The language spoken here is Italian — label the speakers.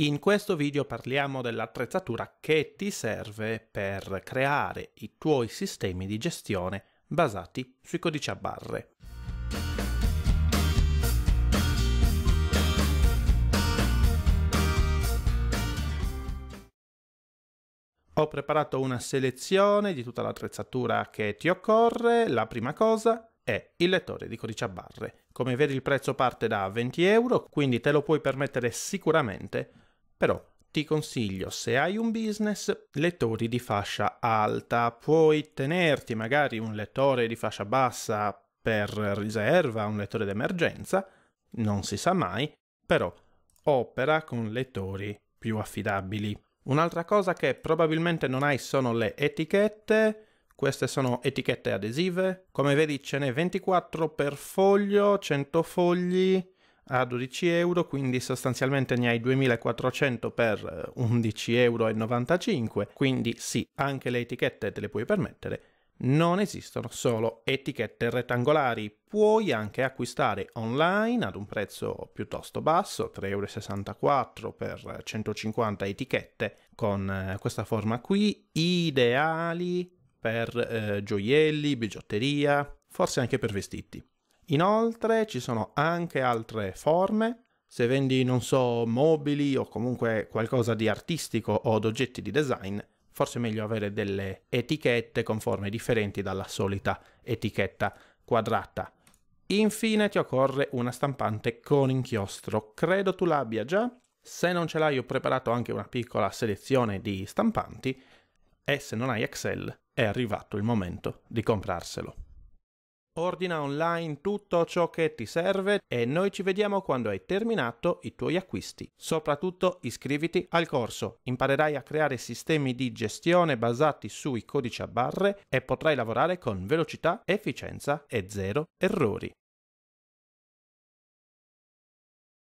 Speaker 1: In questo video parliamo dell'attrezzatura che ti serve per creare i tuoi sistemi di gestione basati sui codici a barre. Ho preparato una selezione di tutta l'attrezzatura che ti occorre. La prima cosa è il lettore di codici a barre. Come vedi il prezzo parte da 20 euro, quindi te lo puoi permettere sicuramente però ti consiglio, se hai un business, lettori di fascia alta. Puoi tenerti magari un lettore di fascia bassa per riserva, un lettore d'emergenza, non si sa mai, però opera con lettori più affidabili. Un'altra cosa che probabilmente non hai sono le etichette. Queste sono etichette adesive. Come vedi ce n'è 24 per foglio, 100 fogli a 12 euro, quindi sostanzialmente ne hai 2400 per 11,95 eh, euro, quindi sì, anche le etichette te le puoi permettere. Non esistono solo etichette rettangolari, puoi anche acquistare online ad un prezzo piuttosto basso, 3,64 euro per 150 etichette, con eh, questa forma qui, ideali per eh, gioielli, bigiotteria, forse anche per vestiti. Inoltre ci sono anche altre forme, se vendi, non so, mobili o comunque qualcosa di artistico o ad oggetti di design, forse è meglio avere delle etichette con forme differenti dalla solita etichetta quadrata. Infine ti occorre una stampante con inchiostro, credo tu l'abbia già, se non ce l'hai ho preparato anche una piccola selezione di stampanti e se non hai Excel è arrivato il momento di comprarselo. Ordina online tutto ciò che ti serve e noi ci vediamo quando hai terminato i tuoi acquisti. Soprattutto iscriviti al corso. Imparerai a creare sistemi di gestione basati sui codici a barre e potrai lavorare con velocità, efficienza e zero errori.